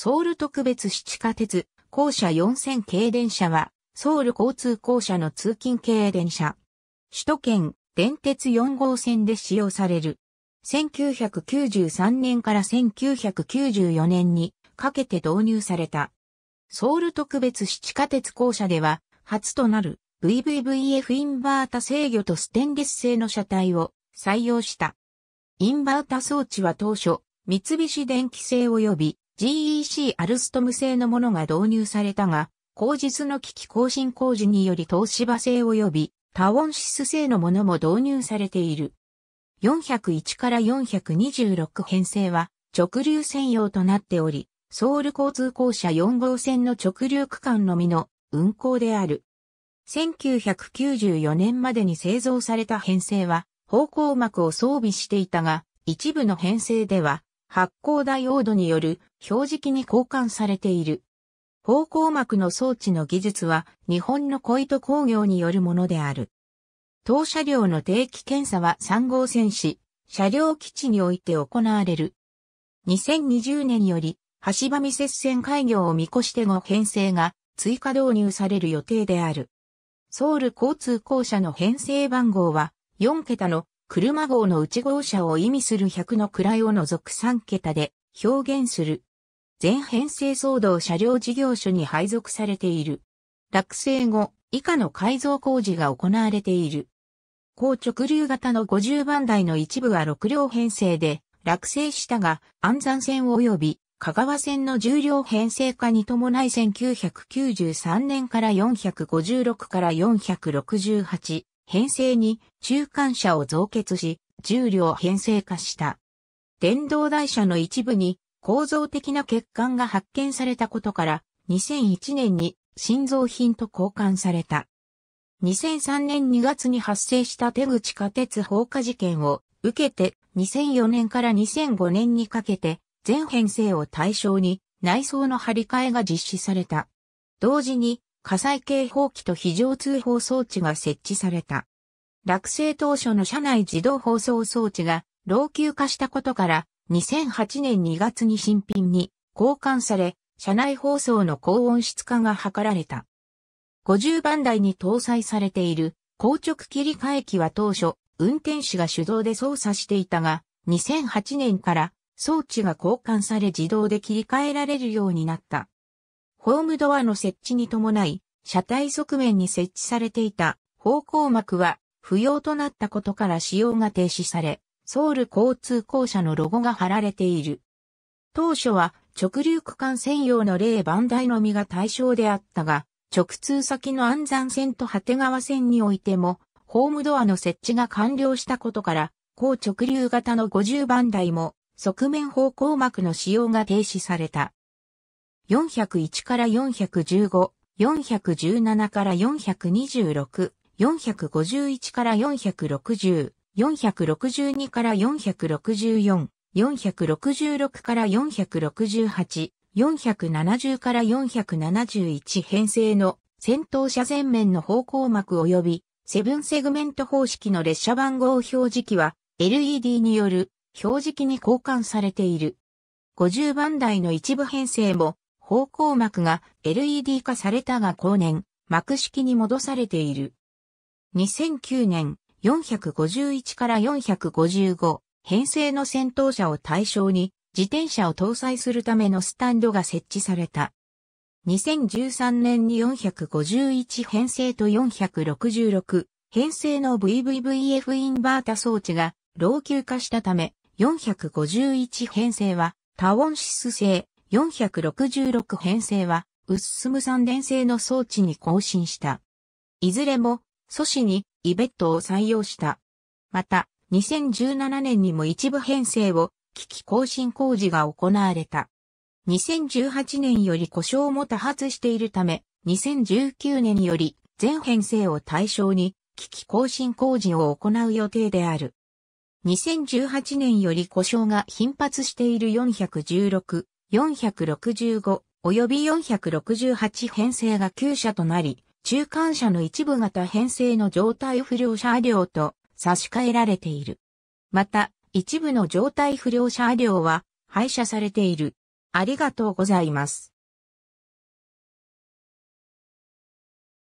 ソウル特別市地下鉄、校舎4000系電車は、ソウル交通公社の通勤系電車。首都圏、電鉄4号線で使用される。1993年から1994年にかけて導入された。ソウル特別市地下鉄校舎では、初となる VVVF インバータ制御とステンレス製の車体を採用した。インバータ装置は当初、三菱電機製及び GEC アルストム製のものが導入されたが、後日の機器更新工事により東芝製及びタオンシス製のものも導入されている。401から426編成は直流専用となっており、ソウル交通公社4号線の直流区間のみの運行である。1994年までに製造された編成は方向膜を装備していたが、一部の編成では発光ダイオードによる表示器に交換されている。方向膜の装置の技術は日本の小糸工業によるものである。当車両の定期検査は3号線市、車両基地において行われる。2020年より、橋場未接線開業を見越しての編成が追加導入される予定である。ソウル交通公社の編成番号は4桁の車号の内号車を意味する100の位を除く3桁で表現する。全編成騒動車両事業所に配属されている。落成後、以下の改造工事が行われている。高直流型の50番台の一部は6両編成で落成したが、安山線及び香川線の重量編成化に伴い1993年から456から468編成に中間車を増結し、重量編成化した。電動台車の一部に構造的な欠陥が発見されたことから、2001年に新造品と交換された。2003年2月に発生した手口下鉄放火事件を受けて2004年から2005年にかけて全編成を対象に内装の張り替えが実施された。同時に火災警報器と非常通報装置が設置された。落成当初の車内自動放送装置が老朽化したことから2008年2月に新品に交換され、車内放送の高音質化が図られた。50番台に搭載されている硬直切り替え機は当初、運転手が手動で操作していたが、2008年から装置が交換され自動で切り替えられるようになった。ホームドアの設置に伴い、車体側面に設置されていた方向幕は不要となったことから使用が停止され、ソウル交通公社のロゴが貼られている。当初は直流区間専用の例番台のみが対象であったが、直通先の安山線と果川線においても、ホームドアの設置が完了したことから、高直流型の50番台も、側面方向幕の使用が停止された。401から415、417から426、451から460、462から464、466から468、470から471編成の先頭車前面の方向幕及びセブンセグメント方式の列車番号表示器は LED による表示器に交換されている。50番台の一部編成も方向膜が LED 化されたが後年、膜式に戻されている。2009年、451から455、編成の戦闘車を対象に、自転車を搭載するためのスタンドが設置された。2013年に451編成と466編成の VVVF インバータ装置が老朽化したため451編成は多音シス製466編成は、うっすむ三連製の装置に更新した。いずれも、素子にイベットを採用した。また、2017年にも一部編成を、機器更新工事が行われた。2018年より故障も多発しているため、2019年より全編成を対象に機器更新工事を行う予定である。2018年より故障が頻発している416 465及び468編成が旧車となり、中間車の一部型編成の状態不良車両と差し替えられている。また、一部の状態不良車両は廃車されている。ありがとうございます。